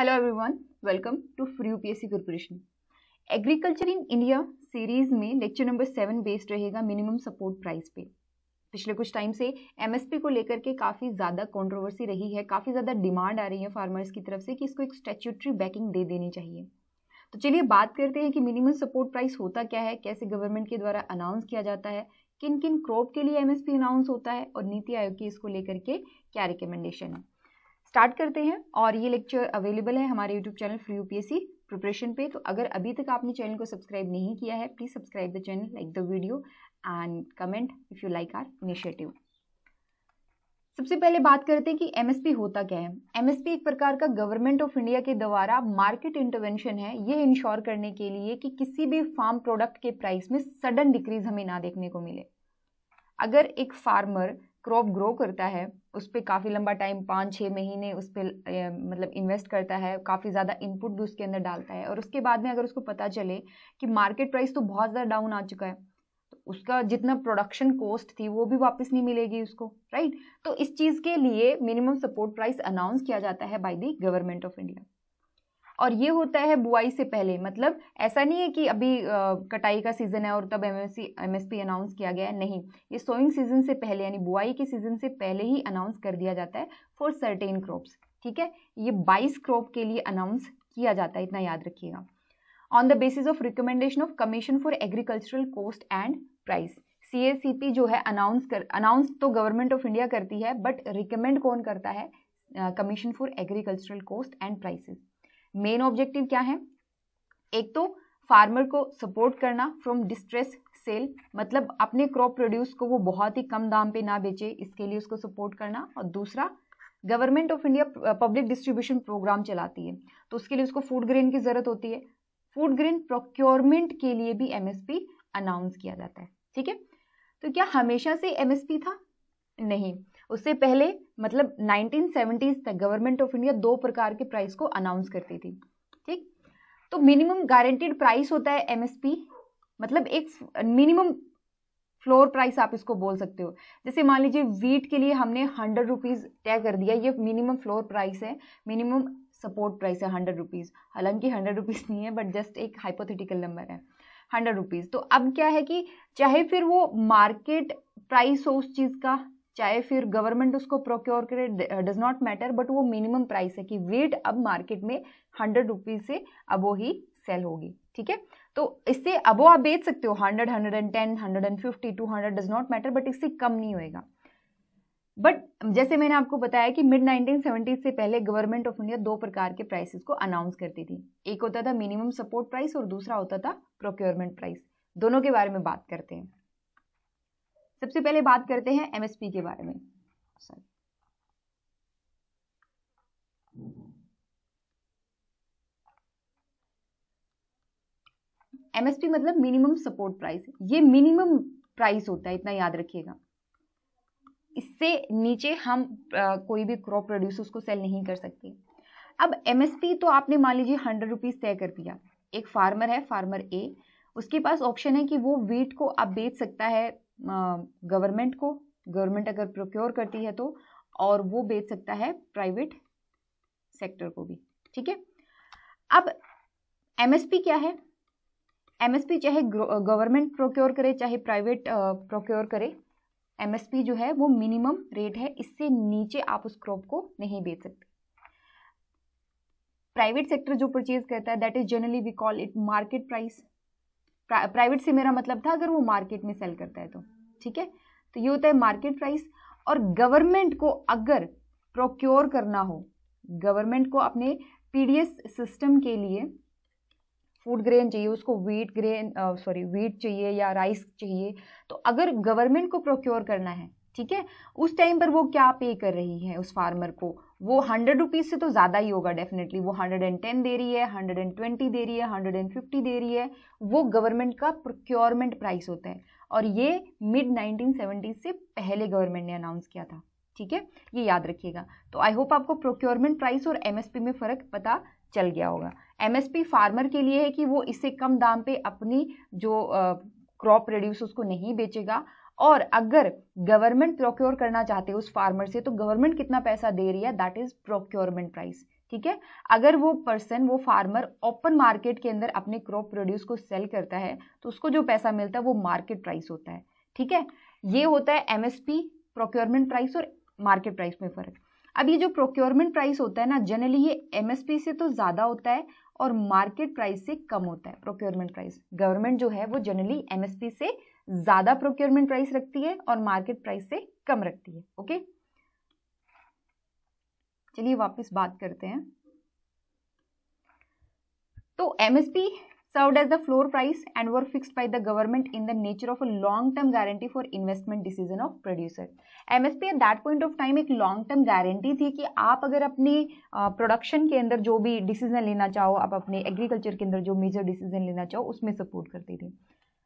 Hello everyone, welcome to Free UPSC Corporation. Agriculture in India series में lecture number seven based रहेगा minimum support price पे पिछले कुछ time से MSP को लेकर के काफ़ी ज़्यादा कंट्रोवर्सी रही है काफ़ी ज़्यादा डिमांड आ रही है फार्मर्स की तरफ से कि इसको एक स्टेच्यूटरी बैकिंग दे देनी चाहिए तो चलिए बात करते हैं कि मिनिमम सपोर्ट प्राइस होता क्या है कैसे गवर्नमेंट के द्वारा अनाउंस किया जाता है किन किन क्रॉप के लिए एमएसपी अनाउंस होता है और नीति आयोग की इसको लेकर के क्या रिकमेंडेशन है स्टार्ट करते हैं और ये लेक्चर अवेलेबल है हमारे YouTube channel free UPSC preparation पे तो अगर अभी तक आपने चैनल को सब्सक्राइब नहीं किया है please subscribe the channel like the video and comment if you like our initiative सबसे पहले बात करते हैं कि एमएसपी होता क्या है एमएसपी एक प्रकार का गवर्नमेंट ऑफ इंडिया के द्वारा मार्केट इंटरवेंशन है ये इंश्योर करने के लिए कि किसी भी फार्म प्रोडक्ट के प्राइस में सडन डिक्रीज हमें ना देखने को मिले अगर एक फार्मर क्रॉप ग्रो करता है उस पर काफ़ी लंबा टाइम पाँच छः महीने उस पर मतलब इन्वेस्ट करता है काफ़ी ज़्यादा इनपुट भी उसके अंदर डालता है और उसके बाद में अगर उसको पता चले कि मार्केट प्राइस तो बहुत ज़्यादा डाउन आ चुका है तो उसका जितना प्रोडक्शन कॉस्ट थी वो भी वापस नहीं मिलेगी उसको राइट तो इस चीज़ के लिए मिनिमम सपोर्ट प्राइस अनाउंस किया जाता है by the government of India और ये होता है बुआई से पहले मतलब ऐसा नहीं है कि अभी कटाई का सीज़न है और तब एमएससी एमएसपी अनाउंस किया गया है नहीं ये सोइंग सीज़न से पहले यानी बुआई के सीज़न से पहले ही अनाउंस कर दिया जाता है फॉर सर्टेन क्रॉप्स ठीक है ये बाईस क्रॉप के लिए अनाउंस किया जाता है इतना याद रखिएगा on the basis of recommendation of commission for agricultural cost and price C जो है अनाउंस कर अनाउंस तो गवर्नमेंट ऑफ इंडिया करती है बट रिकमेंड कौन करता है commission for agricultural cost and prices main objective क्या है एक तो फार्मर को सपोर्ट करना फ्रॉम डिस्ट्रेस सेल मतलब अपने क्रॉप प्रोड्यूस को वो बहुत ही कम दाम पे ना बेचे इसके लिए उसको सपोर्ट करना और दूसरा government of India public distribution programme चलाती है तो उसके लिए उसको फूड ग्रेन की ज़रूरत होती है फूड ग्रेन प्रोक्योरमेंट के लिए भी एमएसपी अनाउंस किया जाता है ठीक है तो क्या हमेशा से एमएसपी था नहीं उससे पहले मतलब 1970s तक गवर्नमेंट ऑफ इंडिया दो प्रकार के प्राइस को अनाउंस करती थी ठीक तो मिनिमम गारंटीड प्राइस होता है एमएसपी मतलब एक मिनिमम फ्लोर प्राइस आप इसको बोल सकते हो जैसे मान लीजिए वीट के लिए हमने हंड्रेड रुपीज़ तय कर दिया ये मिनिमम फ्लोर प्राइस है मिनिमम सपोर्ट प्राइस है हंड्रेड रुपीज़ हालांकि हंड्रेड रुपीज़ नहीं है बट जस्ट एक हाइपोथेटिकल नंबर है हंड्रेड रुपीज़ तो अब क्या है कि चाहे फिर वो मार्केट प्राइस हो उस चीज़ का चाहे फिर गवर्नमेंट उसको प्रोक्योर करे डज नॉट मैटर बट वो मिनिमम प्राइस है कि वेट अब मार्केट में हंड्रेड रुपीज़ से अबो ही सेल होगी ठीक है तो इससे अबो आप बेच सकते हो hundred hundred and ten hundred and fifty two hundred does not matter but इससे कम नहीं होएगा बट जैसे मैंने आपको बताया कि मिड 1970 से पहले गवर्नमेंट ऑफ इंडिया दो प्रकार के प्राइसेस को अनाउंस करती थी एक होता था मिनिमम सपोर्ट प्राइस और दूसरा होता था प्रोक्योरमेंट प्राइस दोनों के बारे में बात करते हैं सबसे पहले बात करते हैं एमएसपी के बारे में एमएसपी मतलब मिनिमम सपोर्ट प्राइस ये मिनिमम प्राइस होता है इतना याद रखिएगा इससे नीचे हम आ, कोई भी क्रॉप प्रोड्यूस उसको सेल नहीं कर सकते अब एमएसपी तो आपने मान लीजिए हंड्रेड रुपीज़ तय कर दिया एक फार्मर है फार्मर ए उसके पास ऑप्शन है कि वो वीट को आप बेच सकता है गवर्नमेंट को गवर्नमेंट अगर प्रोक्योर करती है तो और वो बेच सकता है प्राइवेट सेक्टर को भी ठीक है अब एमएसपी क्या है एमएसपी चाहे गवर्नमेंट प्रोक्योर करे चाहे प्राइवेट प्रोक्योर करे एमएसपी जो है वो मिनिमम रेट है इससे नीचे आप उस क्रॉप को नहीं बेच सकते प्राइवेट सेक्टर जो परचेज करता है that is generally we call it market price private से मेरा मतलब था अगर वो मार्केट में सेल करता है तो ठीक है तो ये होता है मार्केट प्राइस और गवर्नमेंट को अगर प्रोक्योर करना हो गवर्नमेंट को अपने पीडीएस सिस्टम के लिए फूड ग्रेन चाहिए उसको वीट ग्रेन सॉरी व्हीट चाहिए या राइस चाहिए तो अगर गवर्नमेंट को प्रोक्योर करना है ठीक है उस टाइम पर वो क्या पे कर रही है उस फार्मर को वो हंड्रेड रुपीज़ से तो ज़्यादा ही होगा डेफिनेटली वो हंड्रेड एंड टेन दे रही है हंड्रेड एंड ट्वेंटी दे रही है हंड्रेड एंड फिफ्टी दे रही है वो गवर्नमेंट का प्रोक्योरमेंट प्राइस होता है और ये मिड नाइनटीन सेवेंटीज़ से पहले गवर्नमेंट ने अनाउंस किया था ठीक है ये याद रखिएगा तो आई होप आपको प्रोक्योरमेंट प्राइस और एमएसपी में फ़र्क पता चल गया होगा एमएसपी फार्मर के लिए है कि वो इससे कम दाम पे अपनी जो क्रॉप प्रोड्यूस उसको नहीं बेचेगा और अगर गवर्नमेंट प्रोक्योर करना चाहते हो उस फार्मर से तो गवर्नमेंट कितना पैसा दे रही है दैट इज प्रोक्योरमेंट प्राइस ठीक है अगर वो पर्सन वो फार्मर ओपन मार्केट के अंदर अपने क्रॉप प्रोड्यूस को सेल करता है तो उसको जो पैसा मिलता है वो मार्केट प्राइस होता है ठीक है ये होता है एमएसपी प्रोक्योरमेंट प्राइस और मार्केट प्राइस में फ़र्क अब ये जो प्रोक्योरमेंट प्राइस होता है ना जनरली ये एमएसपी से तो ज़्यादा होता है और मार्केट प्राइस से कम होता है प्रोक्योरमेंट प्राइस गवर्नमेंट जो है वो जनरली एमएसपी से ज्यादा प्रोक्योरमेंट प्राइस रखती है और मार्केट प्राइस से कम रखती है ओके चलिए वापस बात करते हैं तो MSP serve as the floor price and were fixed by the government in the nature of a long term guarantee for investment decision of producer MSP at that point of time एक long term guarantee थी कि आप अगर अपने production के अंदर जो भी डिसीजन लेना चाहो आप अपने एग्रीकल्चर के अंदर जो मेजर डिसीजन लेना चाहो उसमें सपोर्ट करती थी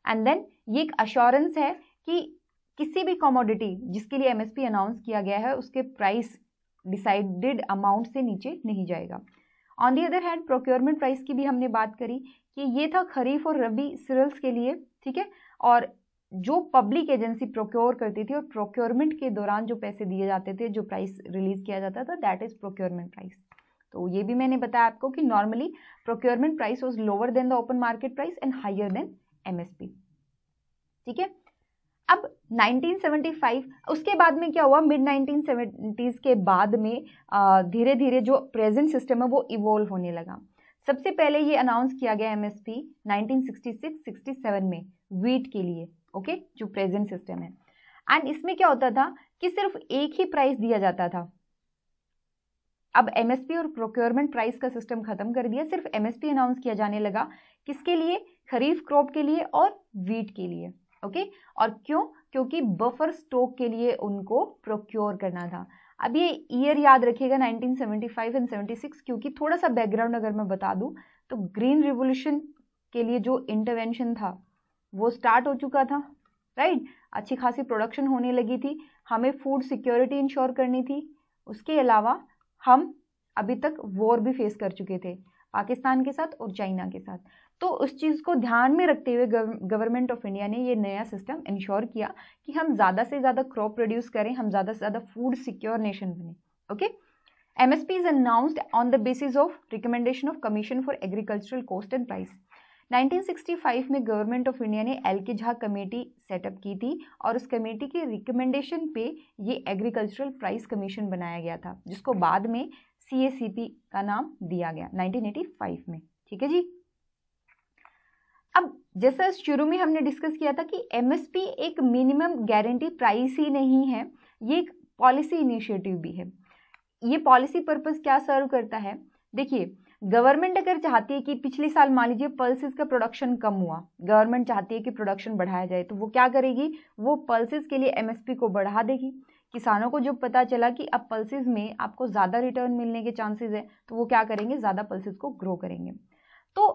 एंड देन ये एक अश्योरेंस है कि किसी भी कॉमोडिटी जिसके लिए एमएसपी अनाउंस किया गया है उसके प्राइस डिसाइडेड अमाउंट से नीचे नहीं जाएगा on the other hand procurement price की भी हमने बात करी कि ये था खरीफ और रबी सीरियल्स के लिए ठीक है और जो पब्लिक एजेंसी प्रोक्योर करती थी और प्रोक्योरमेंट के दौरान जो पैसे दिए जाते थे जो प्राइस रिलीज किया जाता था दैट इज़ प्रोक्योरमेंट प्राइस तो ये भी मैंने बताया आपको कि normally procurement price was lower than the open market price and higher than MSP ठीक है अब 1975 उसके बाद में क्या हुआ मिड 1970s के बाद में धीरे धीरे जो प्रेजेंट सिस्टम है वो इवोल्व होने लगा सबसे पहले ये अनाउंस किया गया एमएसपी 1966-67 में वीट के लिए ओके जो प्रेजेंट सिस्टम है एंड इसमें क्या होता था कि सिर्फ एक ही प्राइस दिया जाता था अब एमएसपी और प्रोक्योरमेंट प्राइस का सिस्टम खत्म कर दिया सिर्फ एमएसपी अनाउंस किया जाने लगा किसके लिए खरीफ क्रॉप के लिए और वीट के लिए ओके और क्यों क्योंकि बफर स्टॉक के लिए उनको प्रोक्योर करना था अब ये ईयर याद रखिएगा 1975 एंड 76 क्योंकि थोड़ा सा बैकग्राउंड अगर मैं बता दूं तो ग्रीन रिवोल्यूशन के लिए जो इंटरवेंशन था वो स्टार्ट हो चुका था राइट अच्छी खासी प्रोडक्शन होने लगी थी हमें फूड सिक्योरिटी इंश्योर करनी थी उसके अलावा हम अभी तक वॉर भी फेस कर चुके थे पाकिस्तान के साथ और चाइना के साथ तो उस चीज़ को ध्यान में रखते हुए गवर्नमेंट ऑफ इंडिया ने ये नया सिस्टम इंश्योर किया कि हम ज़्यादा से ज़्यादा क्रॉप प्रोड्यूस करें हम ज़्यादा से ज़्यादा फूड सिक्योर नेशन बने okay M S P is announced on the basis of recommendation of commission for agricultural cost and price 1965 में गवर्नमेंट ऑफ इंडिया ने L K Jha committee setup की थी और उस कमेटी के रिकमेंडेशन पे ये एग्रीकल्चरल प्राइस कमीशन बनाया गया था जिसको बाद में सी का नाम दिया गया 1985 में ठीक है जी अब जैसा शुरू में हमने डिस्कस किया था कि एमएसपी एक मिनिमम गारंटी प्राइस ही नहीं है ये एक पॉलिसी इनिशिएटिव भी है ये पॉलिसी पर्पस क्या सर्व करता है देखिए गवर्नमेंट अगर चाहती है कि पिछले साल मान लीजिए पल्सिस का प्रोडक्शन कम हुआ गवर्नमेंट चाहती है कि प्रोडक्शन बढ़ाया जाए तो वो क्या करेगी वो पल्सिस के लिए एमएसपी को बढ़ा देगी किसानों को जब पता चला कि अब पल्सिस में आपको ज़्यादा रिटर्न मिलने के चांसेस है तो वो क्या करेंगे ज़्यादा पल्सिस को ग्रो करेंगे तो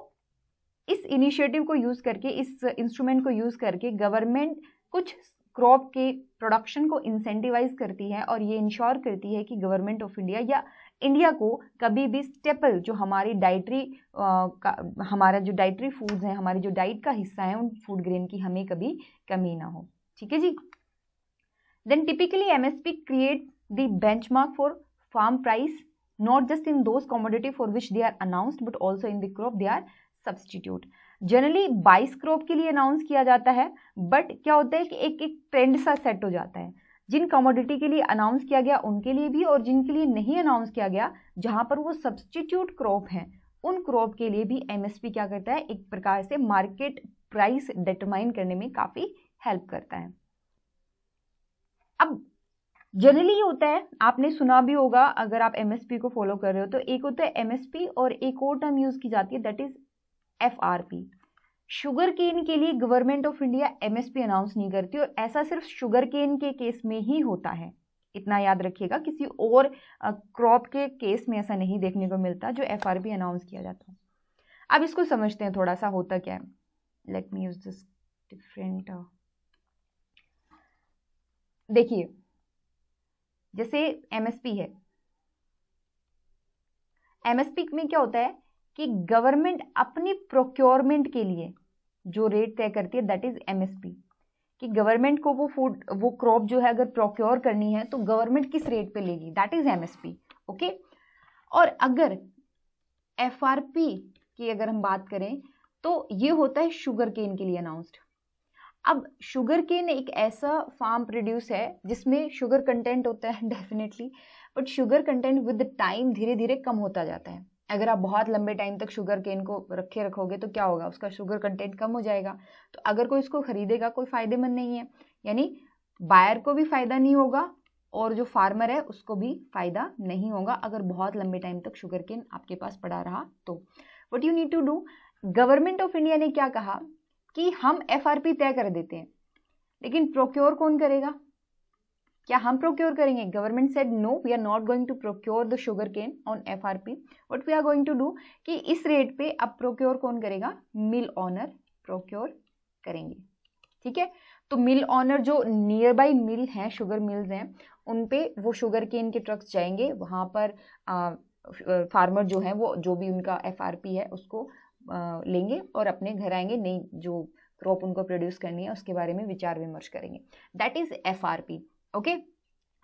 इस इनिशिएटिव को यूज़ करके इस इंस्ट्रूमेंट को यूज़ करके गवर्नमेंट कुछ क्रॉप के प्रोडक्शन को इंसेंटिवाइज करती है और ये इंश्योर करती है कि गवर्नमेंट ऑफ इंडिया या इंडिया को कभी भी स्टेपल जो हमारी डाइटरी हमारा जो डाइटरी फूड्स हैं हमारी जो डाइट का हिस्सा है उन फूड ग्रेन की हमें कभी कमी ना हो ठीक है जी then typically M S P create the benchmark for farm price not just in those commodity for which they are announced but also in the crop they are substitute generally बाईस crop के लिए announce किया जाता है but क्या होता है कि एक एक ट्रेंड सा सेट हो जाता है जिन कमोडिटी के लिए अनाउंस किया गया उनके लिए भी और जिनके लिए नहीं अनाउंस किया गया जहाँ पर वो सब्सटीट्यूट क्रॉप हैं उन क्रॉप के लिए भी एमएसपी क्या करता है एक प्रकार से मार्केट प्राइस डिटरमाइन करने में काफ़ी हेल्प करता है अब जनरली ये होता है आपने सुना भी होगा अगर आप एमएसपी को फॉलो कर रहे हो तो एक होता है एमएसपी और एक और टर्म यूज़ की जाती है that is F R P sugarcane के लिए government of India MSP announce नहीं करती और ऐसा सिर्फ शुगर केन के केस में ही होता है इतना याद रखिएगा किसी और क्रॉप के केस में ऐसा नहीं देखने को मिलता जो एफ अनाउंस किया जाता है अब इसको समझते हैं थोड़ा सा होता क्या है let me use this different देखिए जैसे एमएसपी है एमएसपी में क्या होता है कि गवर्नमेंट अपनी प्रोक्योरमेंट के लिए जो रेट तय करती है दैट इज एमएसपी कि गवर्नमेंट को वो फूड वो क्रॉप जो है अगर प्रोक्योर करनी है तो गवर्नमेंट किस रेट पे लेगी दैट इज एमएसपी ओके और अगर एफआरपी की अगर हम बात करें तो ये होता है शुगर केन के लिए अनाउंस्ड अब शुगर केन एक ऐसा फार्म प्रोड्यूस है जिसमें शुगर कंटेंट होता है definitely but sugar content with time धीरे धीरे कम होता जाता है अगर आप बहुत लंबे टाइम तक शुगर केन को रखे रखोगे तो क्या होगा उसका शुगर कंटेंट कम हो जाएगा तो अगर कोई इसको खरीदेगा कोई फ़ायदेमंद नहीं है यानी बायर को भी फ़ायदा नहीं होगा और जो फार्मर है उसको भी फ़ायदा नहीं होगा अगर बहुत लंबे टाइम तक शुगर केन आपके पास पड़ा रहा तो what you need to do government of India ने क्या कहा कि हम एफ तय कर देते हैं लेकिन प्रोक्योर कौन करेगा क्या हम प्रोक्योर करेंगे government said no we are not going to procure the sugarcane on F R P what we are going to do कि इस रेट पे अब प्रोक्योर कौन करेगा मिल ऑनर प्रोक्योर करेंगे ठीक है तो मिल ऑनर जो नियर बाई मिल हैं शुगर मिल्स हैं उन पे वो शुगर केन के ट्रक्स जाएंगे वहाँ पर आ, फार्मर जो है वो जो भी उनका एफ आर पी है उसको आ, लेंगे और अपने घर आएंगे नई जो क्रॉप उनको प्रोड्यूस करनी है उसके बारे में विचार विमर्श करेंगे that is F R P okay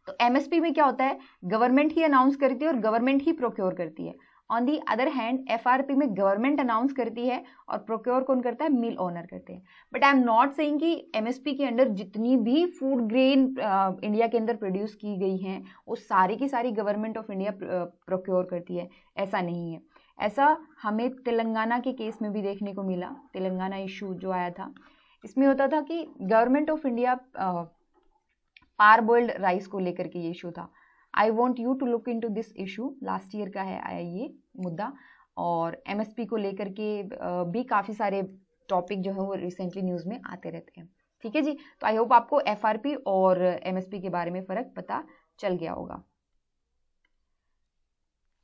तो एमएसपी में क्या होता है गवर्नमेंट ही अनाउंस करती है और गवर्नमेंट ही प्रोक्योर करती है on the other hand FRP में गवर्नमेंट अनाउंस करती है और प्रोक्योर कौन करता है मिल ओनर करते हैं but I am not saying कि एमएसपी के अंडर जितनी भी फूड ग्रेन इंडिया के अंदर प्रोड्यूस की गई हैं वो सारी की सारी गवर्नमेंट ऑफ इंडिया प्रोक्योर करती है ऐसा नहीं है ऐसा हमें तेलंगाना के केस में भी देखने को मिला तेलंगाना इशू जो आया था इसमें होता था कि गवर्नमेंट ऑफ इंडिया पार राइस को लेकर के ये इशू था I want you to look into this issue last year का है ये मुद्दा और एमएसपी को लेकर के भी काफ़ी सारे टॉपिक जो है वो रिसेंटली न्यूज़ में आते रहते हैं ठीक है जी तो आई होप आपको पी और एमएसपी के बारे में फ़र्क पता चल गया होगा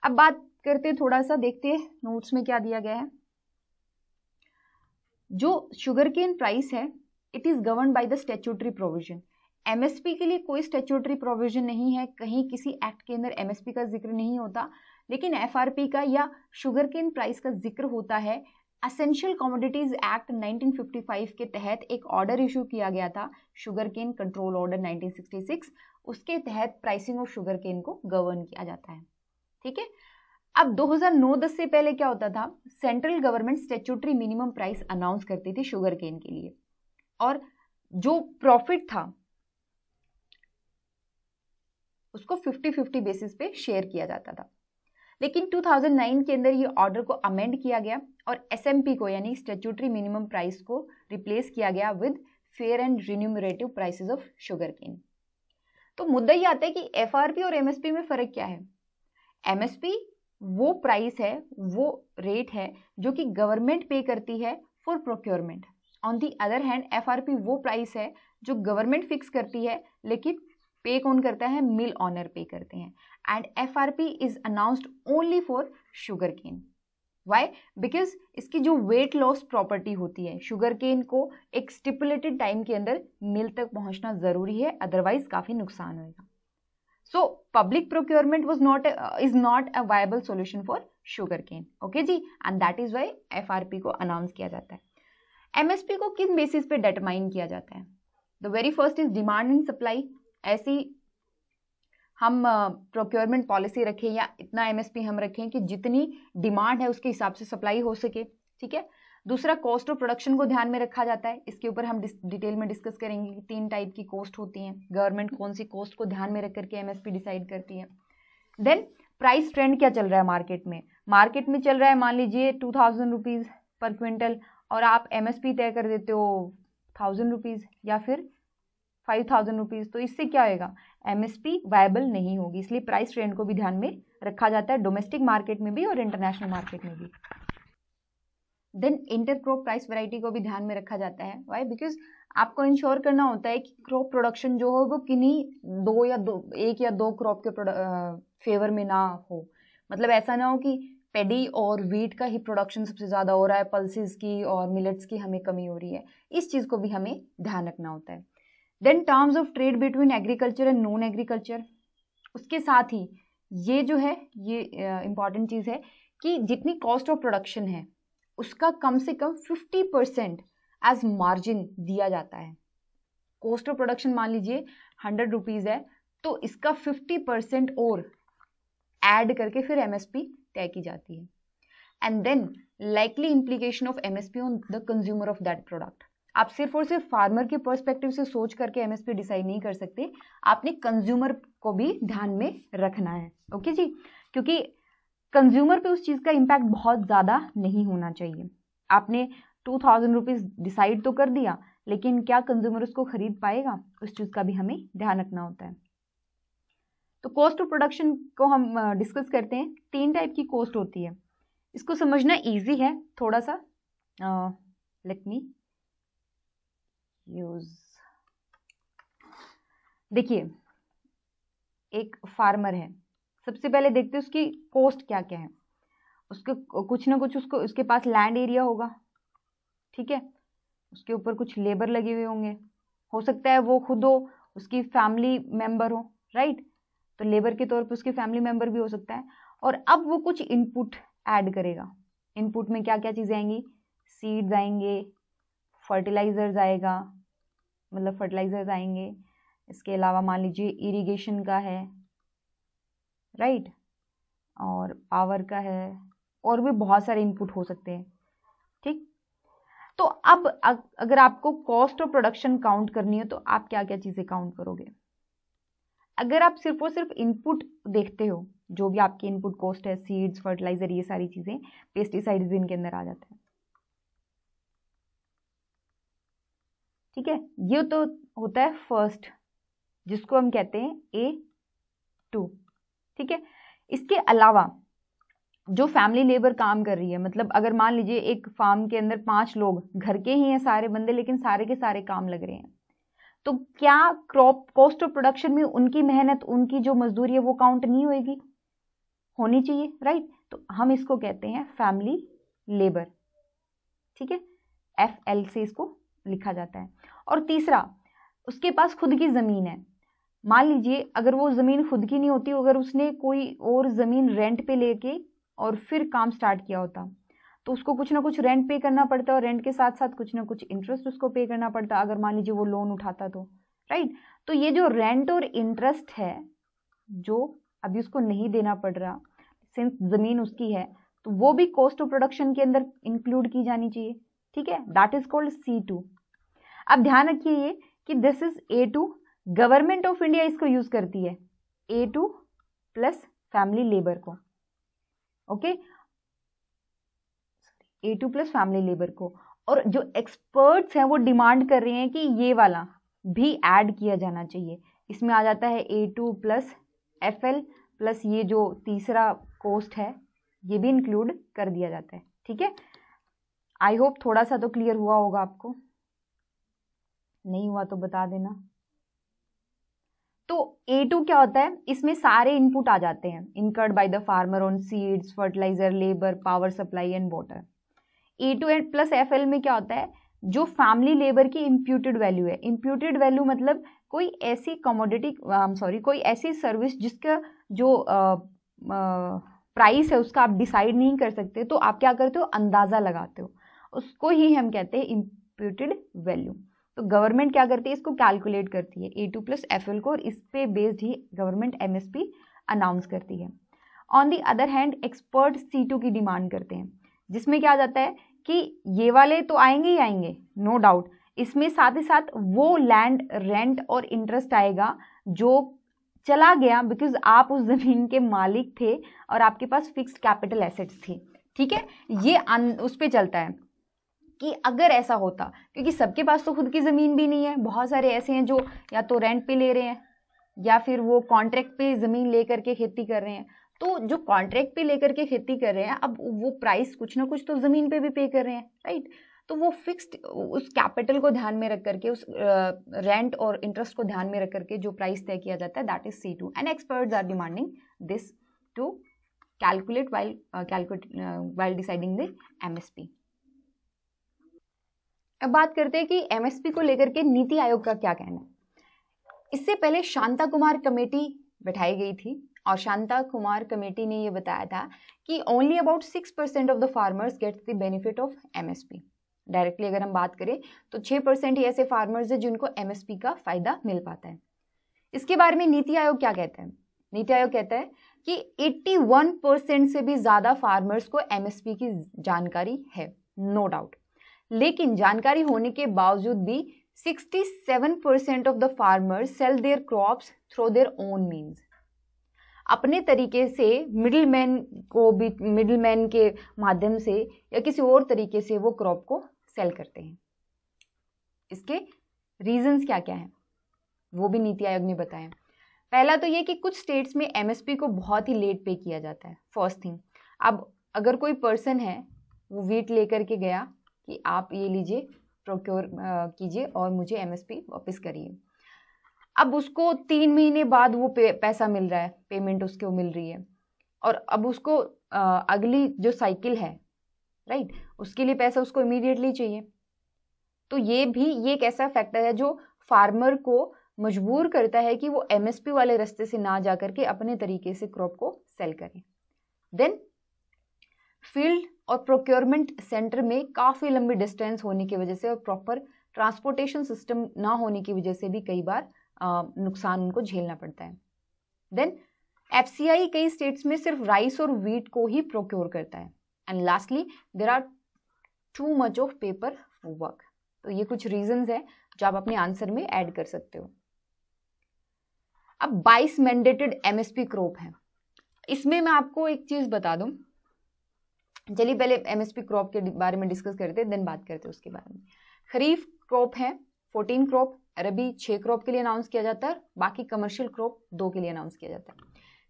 अब बात करते थोड़ा सा देखते हैं नोट्स में क्या दिया गया है जो शुगर केन प्राइस है it is govern by the statutory provision MSP के लिए कोई स्टेचुटरी प्रोविजन नहीं है कहीं किसी एक्ट के अंदर एमएसपी का जिक्र नहीं होता लेकिन एफआरपी का या शुगर केन प्राइस का जिक्र होता है असेंशियल कॉमोडिटीज एक्ट 1955 के तहत एक ऑर्डर इशू किया गया था शुगर केन कंट्रोल ऑर्डर 1966 उसके तहत प्राइसिंग ऑफ शुगर केन को गवर्न किया जाता है ठीक है अब 2009-10 से पहले क्या होता था central government statutory minimum price announce करती थी शुगर केन के लिए और जो प्रॉफिट था उसको 50-50 बेसिस पे शेयर किया जाता था लेकिन 2009 के अंदर ये ऑर्डर को अमेंड किया गया और एस को यानी स्टेचूटरी मिनिमम प्राइस को रिप्लेस किया गया with fair and remunerative prices of sugarcane तो मुद्दा ये आता है कि एफ और एम में फ़र्क क्या है एम वो प्राइस है वो रेट है जो कि गवर्नमेंट पे करती है for procurement on the other hand F वो प्राइस है जो गवर्नमेंट फिक्स करती है लेकिन पे कौन करता है मिल ऑनर पे करते हैं and F R P is announced only for sugarcane why because इसकी जो वेट लॉस प्रॉपर्टी होती है शुगर केन को एक स्टिपुलेटेड टाइम के अंदर मिल तक पहुंचना ज़रूरी है अदरवाइज काफ़ी नुकसान होगा so public procurement was not is not a viable solution for sugarcane okay जी and that is why F R P को अनाउंस किया जाता है एम एस पी को किन बेसिस पे डिटरमाइन किया जाता है the very first is demand and supply ऐसी हम प्रोक्योरमेंट पॉलिसी रखें या इतना एमएसपी हम रखें कि जितनी डिमांड है उसके हिसाब से सप्लाई हो सके ठीक है दूसरा कॉस्ट ऑफ प्रोडक्शन को ध्यान में रखा जाता है इसके ऊपर हम डिटेल में डिस्कस करेंगे कि तीन टाइप की कॉस्ट होती हैं गवर्नमेंट कौन सी कॉस्ट को ध्यान में रख करके एमएसपी डिसाइड करती है देन प्राइस ट्रेंड क्या चल रहा है मार्केट में मार्केट में चल रहा है मान लीजिए two thousand rupees per quintal और आप एमएसपी तय कर देते हो थाउजेंड रुपीज़ या फिर फाइव थाउजेंड रुपीज़ तो इससे क्या होगा एमएसपी वायबल नहीं होगी इसलिए प्राइस ट्रेंड को भी ध्यान में रखा जाता है डोमेस्टिक मार्केट में भी और इंटरनेशनल मार्केट में भी देन इंटरक्रॉप प्राइस वैरायटी को भी ध्यान में रखा जाता है वाई बिकॉज आपको इंश्योर करना होता है कि क्रॉप प्रोडक्शन जो हो वो किन्हीं दो या दो एक या दो क्रॉप के फेवर में ना हो मतलब ऐसा ना हो कि पेडी और वीट का ही प्रोडक्शन सबसे ज़्यादा हो रहा है पल्सिस की और मिलेट्स की हमें कमी हो रही है इस चीज़ को भी हमें ध्यान रखना होता है then terms of trade between agriculture and non agriculture उसके साथ ही ये जो है ये इम्पॉर्टेंट uh, चीज़ है कि जितनी कॉस्ट ऑफ प्रोडक्शन है उसका कम से कम फिफ्टी परसेंट एज मार्जिन दिया जाता है कॉस्ट ऑफ प्रोडक्शन मान लीजिए हंड्रेड रुपीज़ है तो इसका फिफ्टी परसेंट और एड करके फिर एमएसपी तय की जाती है and then likely implication of MSP on the consumer of that product आप सिर्फ और सिर्फ फार्मर के पर्सपेक्टिव से सोच करके एमएसपी डिसाइड नहीं कर सकते आपने कंज्यूमर को भी ध्यान में रखना है ओके जी क्योंकि कंज्यूमर पे उस चीज़ का इम्पैक्ट बहुत ज़्यादा नहीं होना चाहिए आपने टू थाउजेंड रुपीज़ डिसाइड तो कर दिया लेकिन क्या कंज्यूमर उसको खरीद पाएगा उस चीज़ का भी हमें ध्यान रखना होता है तो कॉस्ट ऑफ प्रोडक्शन को हम डिस्कस करते हैं तीन टाइप की कॉस्ट होती है इसको समझना इजी है थोड़ा सा लेट मी यूज देखिए एक फार्मर है सबसे पहले देखते हैं उसकी कोस्ट क्या क्या है उसके कुछ ना कुछ उसको उसके पास लैंड एरिया होगा ठीक है उसके ऊपर कुछ लेबर लगे हुए होंगे हो सकता है वो खुद हो उसकी फैमिली मेंबर हो राइट तो लेबर के तौर पे उसकी फैमिली मेंबर भी हो सकता है और अब वो कुछ इनपुट ऐड करेगा इनपुट में क्या क्या चीज़ें आएंगी सीड्स आएंगे फर्टिलाइजर्स आएगा मतलब फर्टिलाइजर्स आएंगे इसके अलावा मान लीजिए इरिगेशन का है राइट और पावर का है और भी बहुत सारे इनपुट हो सकते हैं ठीक तो अब अगर आपको कॉस्ट ऑफ प्रोडक्शन काउंट करनी है तो आप क्या क्या चीज़ें काउंट करोगे अगर आप सिर्फ और सिर्फ इनपुट देखते हो जो भी आपकी इनपुट कॉस्ट है सीड्स फर्टिलाइजर ये सारी चीज़ें पेस्टिसाइड्स भी इनके अंदर आ जाते हैं ठीक है ये तो होता है फर्स्ट जिसको हम कहते हैं ए टू ठीक है इसके अलावा जो फैमिली लेबर काम कर रही है मतलब अगर मान लीजिए एक फार्म के अंदर पांच लोग घर के ही हैं सारे बंदे लेकिन सारे के सारे काम लग रहे हैं तो क्या क्रॉप कॉस्ट ऑफ प्रोडक्शन में उनकी मेहनत उनकी जो मजदूरी है वो काउंट नहीं होगी होनी चाहिए राइट तो हम इसको कहते हैं फैमिली लेबर ठीक है एफ एल से इसको लिखा जाता है और तीसरा उसके पास खुद की ज़मीन है मान लीजिए अगर वो ज़मीन खुद की नहीं होती अगर उसने कोई और ज़मीन रेंट पे लेके और फिर काम स्टार्ट किया होता तो उसको कुछ ना कुछ रेंट पे करना पड़ता और रेंट के साथ साथ कुछ ना कुछ इंटरेस्ट उसको पे करना पड़ता अगर मान लीजिए वो लोन उठाता तो राइट तो ये जो रेंट और इंटरेस्ट है जो अभी उसको नहीं देना पड़ रहा सिंस ज़मीन उसकी है तो वो भी कॉस्ट ऑफ प्रोडक्शन के अंदर इंक्लूड की जानी चाहिए ठीक है that is called C two अब ध्यान रखिए ये कि this is A two government of India इसको यूज करती है A two plus family labour को okay A two plus family labour को और जो एक्सपर्ट्स हैं वो डिमांड कर रहे हैं कि ये वाला भी ऐड किया जाना चाहिए इसमें आ जाता है A two plus F L plus ये जो तीसरा कोस्ट है ये भी इंक्लूड कर दिया जाता है ठीक है आई होप थोड़ा सा तो क्लियर हुआ होगा आपको नहीं हुआ तो बता देना तो ए टू क्या होता है इसमें सारे इनपुट आ जाते हैं incurred by the farmer on seeds fertiliser labour power supply and water A two and plus F L में क्या होता है जो फैमिली लेबर की इम्प्यूटेड वैल्यू है इम्प्यूटेड वैल्यू मतलब कोई ऐसी कमोडिटी सॉरी कोई ऐसी सर्विस जिसका जो प्राइस है उसका आप डिसाइड नहीं कर सकते तो आप क्या करते हो अंदाज़ा लगाते हो उसको ही हम कहते हैं इम्प्यूटेड वैल्यू तो गवर्नमेंट क्या करती है इसको कैलकुलेट करती है A two plus F L को और इस पे बेस्ड ही government M S P announce करती है on the other hand expert C two की डिमांड करते हैं जिसमें क्या जाता है कि ये वाले तो आएंगे ही आएंगे नो no डाउट इसमें साथ ही साथ वो लैंड रेंट और इंटरेस्ट आएगा जो चला गया बिकॉज आप उस ज़मीन के मालिक थे और आपके पास फिक्स्ड कैपिटल एसेट्स थी ठीक है ये उस पर चलता है कि अगर ऐसा होता क्योंकि सबके पास तो खुद की ज़मीन भी नहीं है बहुत सारे ऐसे हैं जो या तो रेंट पे ले रहे हैं या फिर वो कॉन्ट्रैक्ट पे ज़मीन ले करके खेती कर रहे हैं तो जो कॉन्ट्रैक्ट पे लेकर के खेती कर रहे हैं अब वो प्राइस कुछ ना कुछ तो ज़मीन पे भी पे कर रहे हैं राइट तो वो फिक्स्ड उस कैपिटल को ध्यान में रख करके उस रेंट और इंटरेस्ट को ध्यान में रख करके जो प्राइस तय किया जाता है that is C two and experts are demanding this to calculate while calculate while deciding the M S P अब बात करते हैं कि एमएसपी को लेकर के नीति आयोग का क्या कहना है इससे पहले शांता कुमार कमेटी बैठाई गई थी और शांता कुमार कमेटी ने यह बताया था कि only about six percent of the farmers gets the benefit of MSP directly अगर हम बात करें तो छः परसेंट ही ऐसे फार्मर्स हैं जिनको एमएसपी का फायदा मिल पाता है इसके बारे में नीति आयोग क्या कहते हैं नीति आयोग कहता है कि 81 परसेंट से भी ज़्यादा फार्मर्स को एमएसपी की जानकारी है नो no डाउट लेकिन जानकारी होने के बावजूद भी 67 percent of the farmer sell their crops through their own means अपने तरीके से मिडिल मैन को भी मिडिल मैन के माध्यम से या किसी और तरीके से वो क्रॉप को सेल करते हैं इसके रीजंस क्या क्या हैं वो भी नीति आयोग ने बताया पहला तो ये कि कुछ स्टेट्स में एमएसपी को बहुत ही लेट पे किया जाता है फर्स्ट थिंग अब अगर कोई पर्सन है वो वीट लेकर के गया कि आप ये लीजिए प्रोक्योर कीजिए और मुझे एमएसपी वापस करिए अब उसको तीन महीने बाद वो पैसा मिल रहा है पेमेंट वो मिल रही है और अब उसको आ, अगली जो साइकिल है राइट उसके लिए पैसा उसको इमीडिएटली चाहिए तो ये भी ये एक ऐसा फैक्टर है जो फार्मर को मजबूर करता है कि वो एमएसपी वाले रास्ते से ना जा करके अपने तरीके से क्रॉप को सेल करें देन फील्ड और प्रोक्योरमेंट सेंटर में काफ़ी लंबी डिस्टेंस होने की वजह से और प्रॉपर ट्रांसपोर्टेशन सिस्टम ना होने की वजह से भी कई बार नुकसान उनको झेलना पड़ता है देन एफ कई स्टेट्स में सिर्फ राइस और वीट को ही प्रोक्योर करता है and lastly there are too much of paper work तो ये कुछ रीजंस हैं जो आप अपने आंसर में ऐड कर सकते हो अब 22 मैंडेटेड एमएसपी क्रॉप है इसमें मैं आपको एक चीज़ बता दूं चलिए पहले एमएसपी क्रॉप के बारे में डिस्कस करते हैं देन बात करते हैं उसके बारे में खरीफ क्रॉप है फोर्टीन क्रॉप रबी छः क्रॉप के लिए अनाउंस किया जाता है बाकी कमर्शियल क्रॉप दो के लिए अनाउंस किया जाता है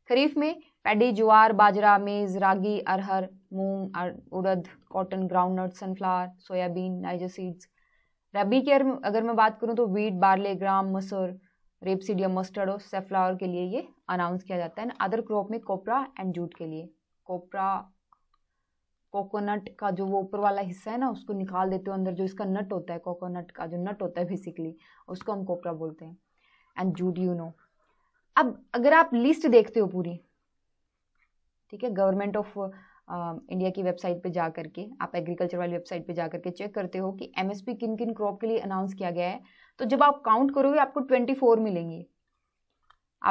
खरीफ में paddy jowar bajra maize ragi arhar moong urad cotton groundnut sunflower soybean niger seeds rabi के अगर मैं बात करूँ तो वीट बार्ले ग्राम मसूर रेपसीड या मस्टर्ड और सेफ्लावर के लिए ये अनाउंस किया जाता है अदर क्रॉप में कोपरा एंड जूट के लिए कोपरा कोकोनट का जो वो ऊपर वाला हिस्सा है ना उसको निकाल देते हो अंदर जो इसका नट होता है कोकोनट का जो नट होता है बेसिकली उसको हम कोपरा बोलते हैं एंड जूड यू नो अब अगर आप लिस्ट देखते हो पूरी ठीक है गवर्नमेंट ऑफ इंडिया की वेबसाइट पे जा करके आप एग्रीकल्चर वाली वेबसाइट पे जा करके चेक करते हो कि एमएसपी किन किन क्रॉप के लिए अनाउंस किया गया है तो जब आप काउंट करोगे आपको ट्वेंटी फोर मिलेंगी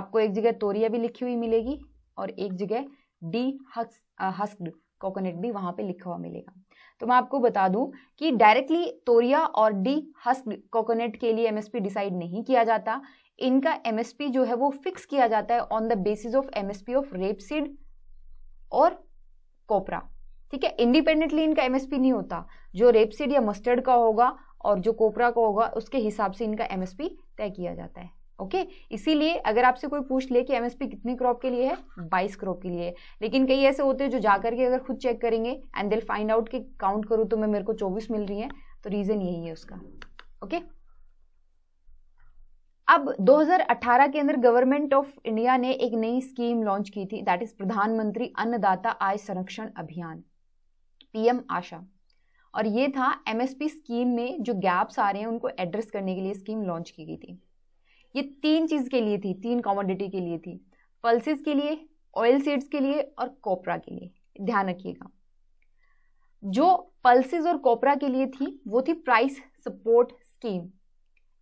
आपको एक जगह तोरिया भी लिखी हुई मिलेगी और एक जगह डी हस्क हस्क्ड कोकोनट भी वहां पे लिखा हुआ मिलेगा तो मैं आपको बता दूं कि डायरेक्टली तोरिया और डी हस्क कोकोनट के लिए एमएसपी डिसाइड नहीं किया जाता इनका एमएसपी जो है वो फिक्स किया जाता है on the basis of MSP of rapeseed और कोपरा ठीक है इंडिपेंडेंटली इनका एमएसपी नहीं होता जो रेपसीड या मस्टर्ड का होगा और जो कोपरा का होगा उसके हिसाब से इनका एमएसपी तय किया जाता है ओके okay? इसीलिए अगर आपसे कोई पूछ ले कि एमएसपी कितनी क्रॉप के लिए है 22 क्रॉप के लिए लेकिन कई ऐसे होते हैं जो जाकर के अगर खुद चेक करेंगे एंड दिल फाइंड आउट कि काउंट करूँ तो मैं मेरे को 24 मिल रही है तो रीज़न यही है उसका ओके okay? अब 2018 के अंदर गवर्नमेंट ऑफ इंडिया ने एक नई स्कीम लॉन्च की थी दैट इज प्रधानमंत्री अन्नदाता आय संरक्षण अभियान पीएम आशा और ये था एमएसपी स्कीम में जो गैप्स आ रहे हैं उनको एड्रेस करने के लिए स्कीम लॉन्च की गई थी ये तीन चीज़ के लिए थी तीन कॉमोडिटी के लिए थी पल्सिस के लिए ऑयल सीड्स के लिए और कोपरा के लिए ध्यान रखिएगा जो पल्सिस और कोपरा के लिए थी वो थी प्राइस सपोर्ट स्कीम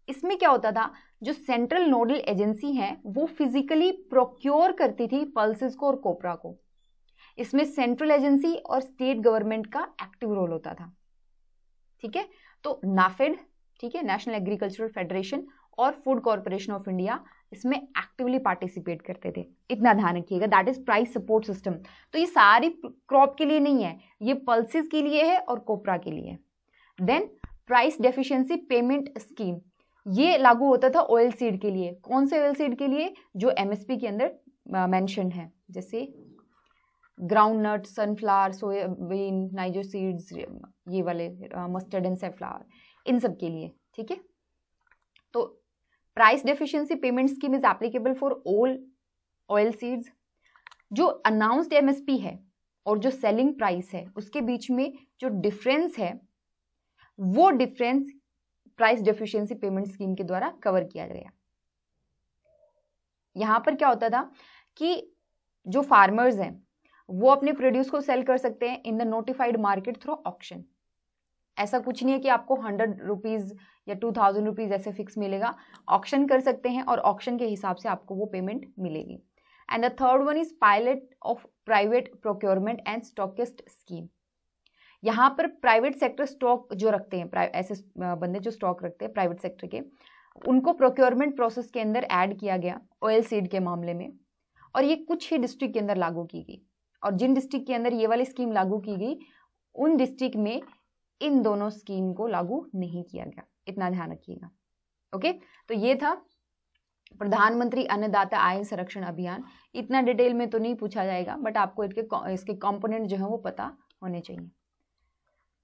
इसमें क्या होता था जो सेंट्रल नोडल एजेंसी है वो फिजिकली प्रोक्योर करती थी पल्सिस को और कोपरा को इसमें सेंट्रल एजेंसी और स्टेट गवर्नमेंट का एक्टिव रोल होता था ठीक है तो नाफेड ठीक है नेशनल एग्रीकल्चरल फेडरेशन और फूड कॉरपोरेशन ऑफ इंडिया इसमें एक्टिवली पार्टिसिपेट करते थे इतना ध्यान रखिएगा that is price support system तो ये सारी क्रॉप के लिए नहीं है ये पल्सिस के लिए है और कोपरा के लिए then price deficiency payment scheme ये लागू होता था ऑयल सीड के लिए कौन से ऑयल सीड के लिए जो एमएसपी के अंदर मैंशन है जैसे groundnut sunflower soybean niger seeds ये वाले मस्टर्ड एंड सेफ्लावर इन सब के लिए ठीक है तो price deficiency payment scheme is applicable for all oil seeds जो अनाउंस्ड एमएसपी है और जो सेलिंग प्राइस है उसके बीच में जो डिफरेंस है वो difference price deficiency payment scheme के द्वारा कवर किया गया यहां पर क्या होता था कि जो फार्मर्स हैं वो अपने प्रोड्यूस को सेल कर सकते हैं in the notified market through option ऐसा कुछ नहीं है कि आपको हंड्रेड रुपीज़ या टू थाउजेंड रुपीज़ ऐसे फिक्स मिलेगा ऑप्शन कर सकते हैं और ऑप्शन के हिसाब से आपको वो पेमेंट मिलेगी and the third one is pilot of private procurement and stockist scheme यहाँ पर प्राइवेट सेक्टर स्टॉक जो रखते हैं ऐसे बंदे जो स्टॉक रखते हैं प्राइवेट सेक्टर के उनको प्रोक्योरमेंट प्रोसेस के अंदर ऐड किया गया ऑयल सीड के मामले में और ये कुछ ही डिस्ट्रिक्ट के अंदर लागू की गई और जिन डिस्ट्रिक्ट के अंदर ये वाली स्कीम लागू की गई उन डिस्ट्रिक्ट में इन दोनों स्कीम को लागू नहीं किया गया इतना ध्यान रखिएगा ओके तो ये था प्रधानमंत्री अन्नदाता आय संरक्षण अभियान इतना डिटेल में तो नहीं पूछा जाएगा बट आपको इसके इसके कंपोनेंट जो है वो पता होने चाहिए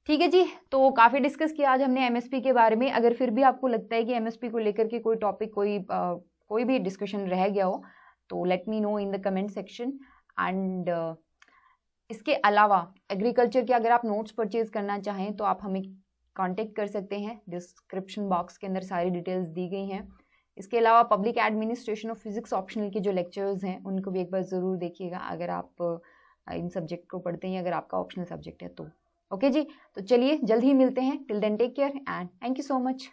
ठीक है जी तो काफ़ी डिस्कस किया आज हमने एमएसपी के बारे में अगर फिर भी आपको लगता है कि एमएसपी को लेकर के कोई टॉपिक कोई आ, कोई भी डिस्कशन रह गया हो तो let me know in the comment section and इसके अलावा एग्रीकल्चर के अगर आप नोट्स परचेज करना चाहें तो आप हमें कांटेक्ट कर सकते हैं डिस्क्रिप्शन बॉक्स के अंदर सारी डिटेल्स दी गई हैं इसके अलावा public administration of physics optional के जो लेक्चर्स हैं उनको भी एक बार ज़रूर देखिएगा अगर आप इन सब्जेक्ट को पढ़ते हैं अगर आपका ऑप्शनल सब्जेक्ट है तो ओके जी तो चलिए जल्द ही मिलते हैं till then take care and thank you so much